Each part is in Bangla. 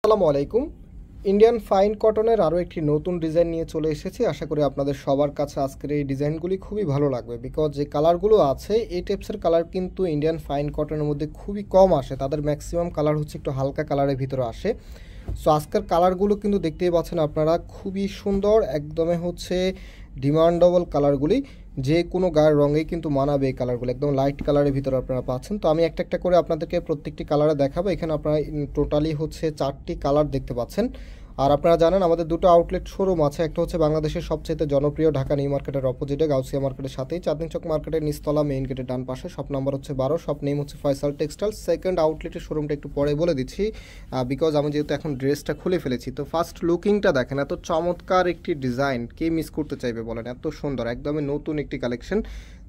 আসসালামু আলাইকুম ইন্ডিয়ান ফাইন কটনের আরও একটি নতুন ডিজাইন নিয়ে চলে এসেছি আশা করি আপনাদের সবার কাছে আজকের এই ডিজাইনগুলি খুবই ভালো লাগবে বিকজ যে কালারগুলো আছে এই টাইপসের কালার কিন্তু ইন্ডিয়ান ফাইন কটনের মধ্যে খুবই কম আসে তাদের ম্যাক্সিমাম কালার হচ্ছে একটু হালকা কালারের ভিতরে আসে সো আজকের কালারগুলো কিন্তু দেখতেই পাচ্ছেন আপনারা খুবই সুন্দর একদমে হচ্ছে ডিমান্ডেবল কালারগুলি যে কোনো গায়ের রঙেই কিন্তু মানাবে এই কালারগুলো একদম লাইট কালারের ভিতরে আপনারা পাচ্ছেন তো আমি একটা একটা করে আপনাদেরকে প্রত্যেকটি কালারে দেখাবো এখানে আপনারা টোটালি হচ্ছে চারটি কালার দেখতে পাচ্ছেন আর আপনারা জানেন আমাদের দুটো আউটলেট শোরুম আছে একটা হচ্ছে বাংলাদেশের সবচেয়ে জনপ্রিয় ঢাকা নিউ মার্কেটের অপোজিটে গাউসিয়া মার্কেটের সাথেই চাঁদনি চক মার্কেটের নিস্তলা মেইন গেটের ডান পাশে সব নাম্বার হচ্ছে বারো সব নেম হচ্ছে ফয়সাল টেক্সটাইল সেকেন্ড আউটলেটের শোরুমটা একটু পরে বলে দিচ্ছি বিকজ আমি যেহেতু এখন ড্রেসটা খুলে ফেলেছি তো ফার্স্ট লুকিংটা দেখেন এত চমৎকার একটি ডিজাইন কে মিস করতে চাইবে বলেন এত সুন্দর একদমই নতুন একটি কালেকশন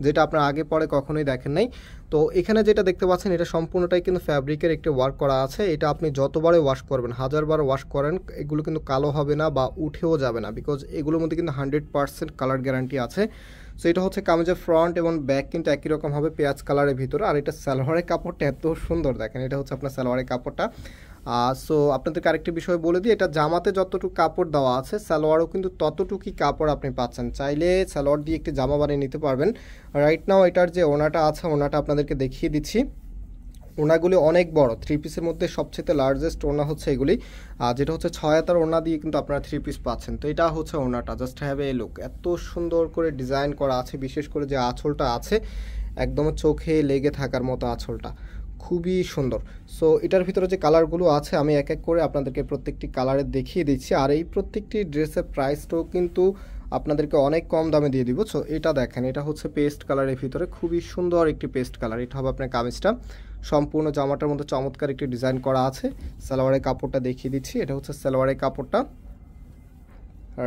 যেটা আপনার আগে পরে কখনোই দেখেন নাই তো এখানে যেটা দেখতে পাচ্ছেন এটা সম্পূর্ণটাই কিন্তু ফ্যাব্রিকের একটি ওয়ার্ক করা আছে এটা আপনি যতবারে ওয়াশ করবেন হাজারবার ওয়াশ করেন এগুলো এগুলো কিন্তু কালো হবে না বা উঠেও যাবে না বিকজ এগুলোর মধ্যে কিন্তু হান্ড্রেড পার্সেন্ট কালার গ্যারান্টি আছে সো এটা হচ্ছে কামিজের ফ্রন্ট এবং ব্যাক কিন্তু একই রকম হবে পেঁয়াজ কালারের ভিতরে আর এটা সালোয়ারের কাপড়টা এত সুন্দর দেখেন এটা হচ্ছে আপনার সালোয়ারের কাপড়টা সো আপনাদেরকে আরেকটি বিষয় বলে দিই এটা জামাতে যতটুকু কাপড় দেওয়া আছে সালোয়ারও কিন্তু ততটুকুই কাপড় আপনি পাচ্ছেন চাইলে সালোয়ার দিয়ে একটি জামা বানিয়ে নিতে পারবেন রাইট নাও এটার যে ওনাটা আছে ওনাটা আপনাদেরকে দেখিয়ে দিচ্ছি ওনাগুলি অনেক বড় থ্রি পিসের মধ্যে সবচেয়ে লার্জেস্ট ওনা হচ্ছে এগুলি আর যেটা হচ্ছে হাতার ওনা দিয়ে কিন্তু আপনারা থ্রি পিস পাচ্ছেন তো এটা হচ্ছে ওনাটা জাস্ট হ্যাভ এ লুক এত সুন্দর করে ডিজাইন করা আছে বিশেষ করে যে আঁচলটা আছে একদম চোখে লেগে থাকার মতো আঁচলটা খুবই সুন্দর সো এটার ভিতরে যে কালারগুলো আছে আমি এক এক করে আপনাদেরকে প্রত্যেকটি কালারে দেখিয়ে দিচ্ছি আর এই প্রত্যেকটি ড্রেসের প্রাইসটাও কিন্তু আপনাদেরকে অনেক কম দামে দিয়ে দিব সো এটা দেখেন এটা হচ্ছে পেস্ট কালারের ভিতরে খুবই সুন্দর একটি পেস্ট কালার এটা হবে আপনার কামিজটা সম্পূর্ণ জামাটার মধ্যে চমৎকার একটি ডিজাইন করা আছে সালোয়ারের কাপড়টা দেখিয়ে দিচ্ছি এটা হচ্ছে সালোয়ারের কাপড়টা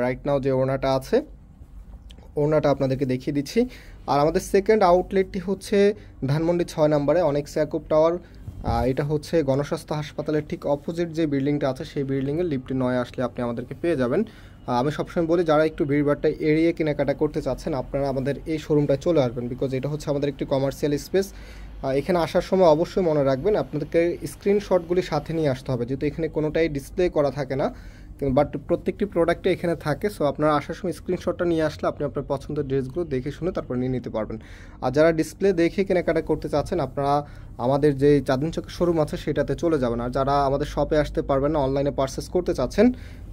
রাইট নাও যে ওনাটা আছে ওনাটা আপনাদেরকে দেখিয়ে দিচ্ছি আর আমাদের সেকেন্ড আউটলেটটি হচ্ছে ধানমন্ডি ছয় নম্বরে অনেক স্যাকুপ টাওয়ার এটা হচ্ছে গণস্বাস্থ্য হাসপাতালের ঠিক অপোজিট যে বিল্ডিংটা আছে সেই বিল্ডিংয়ের লিফ্টে নয় আসলে আপনি আমাদেরকে পেয়ে যাবেন আমি সবসময় বলি যারা একটু ভিড়ভাড়টা এড়িয়ে কেনাকাটা করতে চাচ্ছেন আপনারা আমাদের এই শোরুমটায় চলে আসবেন বিকজ এটা হচ্ছে আমাদের একটি কমার্শিয়াল স্পেস এখানে আসার সময় অবশ্যই মনে রাখবেন আপনাদেরকে স্ক্রিনশটগুলি সাথে নিয়ে আসতে হবে যেহেতু এখানে কোনোটাই ডিসপ্লে করা থাকে না কিন্তু বাট প্রত্যেকটি প্রোডাক্টে এখানে থাকে সো আপনারা আসার সময় স্ক্রিনশটটা নিয়ে আসলে আপনি আপনার পছন্দের ড্রেসগুলো দেখে শুনে তারপর নিয়ে নিতে পারবেন আর যারা ডিসপ্লে দেখে কেনাকাটা করতে চাচ্ছেন আপনারা আমাদের যে চাঁদিন চকের শোরুম আছে সেটাতে চলে যাবেন আর যারা আমাদের শপে আসতে পারবেন না অনলাইনে পারচেস করতে চাচ্ছেন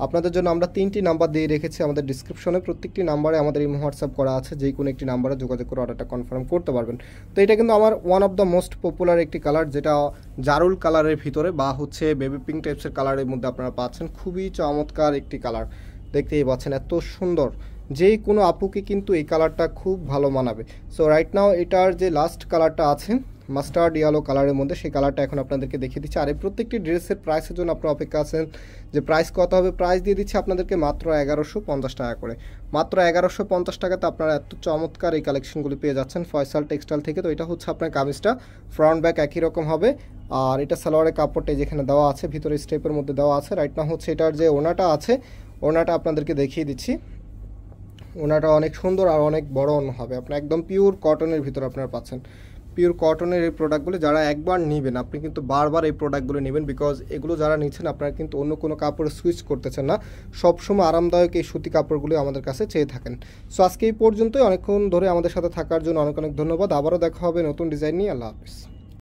আপনাদের জন্য আমরা তিনটি নাম্বার দিয়ে রেখেছি আমাদের ডিসক্রিপশনে প্রত্যেকটি নাম্বারে আমাদের ইমো হোয়াটসঅ্যাপ করা আছে যে কোনো একটি নাম্বারে যোগাযোগ করে অর্ডারটা কনফার্ম করতে পারবেন তো এটা কিন্তু আমার one of the most popular একটি কালার যেটা জারুল কালারের ভিতরে বা হচ্ছে বেবি পিঙ্ক টাইপসের কালারের মধ্যে আপনারা পাচ্ছেন খুবই চমৎকার একটি কালার দেখতেই পাচ্ছেন এত সুন্দর যে কোনো আপুকে কিন্তু এই কালারটা খুব ভালো মানাবে সো রাইট নাও এটার যে লাস্ট কালারটা আছে মাস্টার্ড ইয়ালো কালারের মধ্যে সেই কালারটা এখন আপনাদেরকে দেখিয়ে দিচ্ছি আর এই প্রত্যেকটি ড্রেসের প্রাইসের জন্য আপনারা অপেক্ষা আছেন যে প্রাইস কত হবে প্রাইস দিয়ে দিচ্ছি আপনাদেরকে মাত্র এগারোশো পঞ্চাশ টাকা করে মাত্র এগারোশো পঞ্চাশ টাকাতে আপনারা এত চমৎকার এই কালেকশনগুলি পেয়ে যাচ্ছেন ফয়সাল টেক্সটাইল থেকে তো এটা হচ্ছে আপনার কামিজটা ফ্রন্ট ব্যাক একই রকম হবে আর এটা সালোয়ারের কাপড়টা যেখানে দেওয়া আছে ভিতরে স্টেপের মধ্যে দেওয়া আছে রাইট না হচ্ছে এটার যে ওনাটা আছে ওনাটা আপনাদেরকে দেখিয়ে দিচ্ছি ওনাটা অনেক সুন্দর আর অনেক বড় হবে আপনার একদম পিওর কটনের ভিতরে আপনারা পাচ্ছেন পিওর কটনের এই প্রোডাক্টগুলো যারা একবার নেবেন আপনি কিন্তু বারবার এই প্রোডাক্টগুলো নেবেন বিকজ এগুলো যারা নিচ্ছেন আপনারা কিন্তু অন্য কোনো কাপড়ে সুইচ করতেছেন না সবসময় আরামদায়ক এই সুতি কাপড়গুলো আমাদের কাছে চেয়ে থাকেন সো আজকে এই পর্যন্তই অনেকক্ষণ ধরে আমাদের সাথে থাকার জন্য অনেক অনেক ধন্যবাদ আবারও দেখা হবে নতুন ডিজাইন নিয়ে আল্লাহ হাফিজ